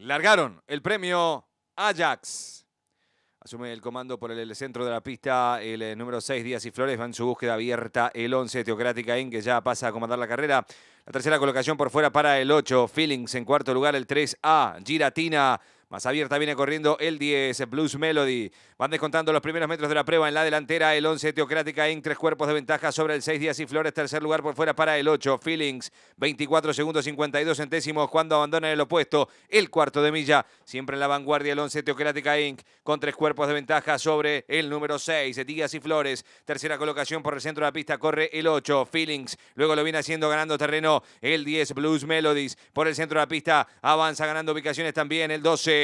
largaron el premio Ajax. Asume el comando por el centro de la pista el eh, número 6, Díaz y Flores. Va en su búsqueda abierta el 11, Teocrática In, que ya pasa a comandar la carrera. La tercera colocación por fuera para el 8, Feelings. En cuarto lugar el 3A, Giratina. Más abierta viene corriendo el 10, Blues Melody. Van descontando los primeros metros de la prueba en la delantera. El 11, Teocrática Inc. tres cuerpos de ventaja sobre el 6, Díaz y Flores. Tercer lugar por fuera para el 8, Feelings. 24 segundos 52 centésimos cuando abandona el opuesto. El cuarto de milla. Siempre en la vanguardia el 11, Teocrática Inc. Con tres cuerpos de ventaja sobre el número 6, Díaz y Flores. Tercera colocación por el centro de la pista. Corre el 8, Feelings. Luego lo viene haciendo ganando terreno el 10, Blues Melodies. Por el centro de la pista avanza ganando ubicaciones también el 12.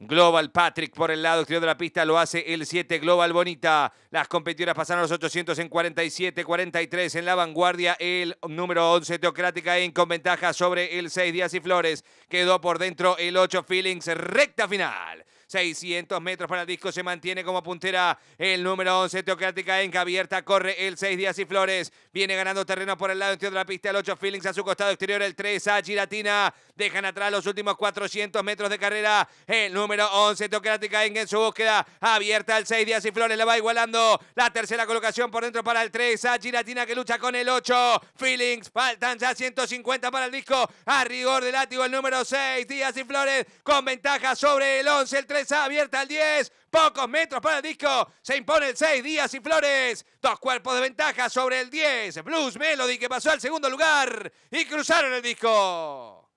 Global Patrick por el lado exterior de la pista lo hace el 7 Global Bonita. Las competidoras pasaron a los 800 en 47, 43 en la vanguardia. El número 11 Teocrática en con ventaja sobre el 6 Díaz y Flores. Quedó por dentro el 8 Feelings recta final. 600 metros para el disco, se mantiene como puntera el número 11, Teocrática Enca, abierta, corre el 6 Díaz y Flores, viene ganando terreno por el lado interior de la pista, el 8 Feelings a su costado exterior, el 3 a Giratina, dejan atrás los últimos 400 metros de carrera, el número 11, Teocrática en su búsqueda, abierta el 6 Díaz y Flores, le va igualando, la tercera colocación por dentro para el 3 a Giratina que lucha con el 8, Feelings, faltan ya 150 para el disco, a rigor del látigo el número 6, Díaz y Flores con ventaja sobre el 11, el 3 Está abierta al 10. Pocos metros para el disco. Se impone el 6. Díaz y Flores. Dos cuerpos de ventaja sobre el 10. Blues Melody que pasó al segundo lugar. Y cruzaron el disco.